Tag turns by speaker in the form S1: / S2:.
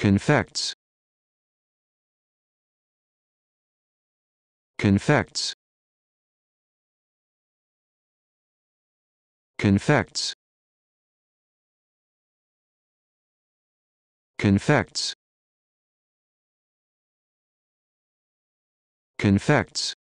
S1: confects confects confects confects confects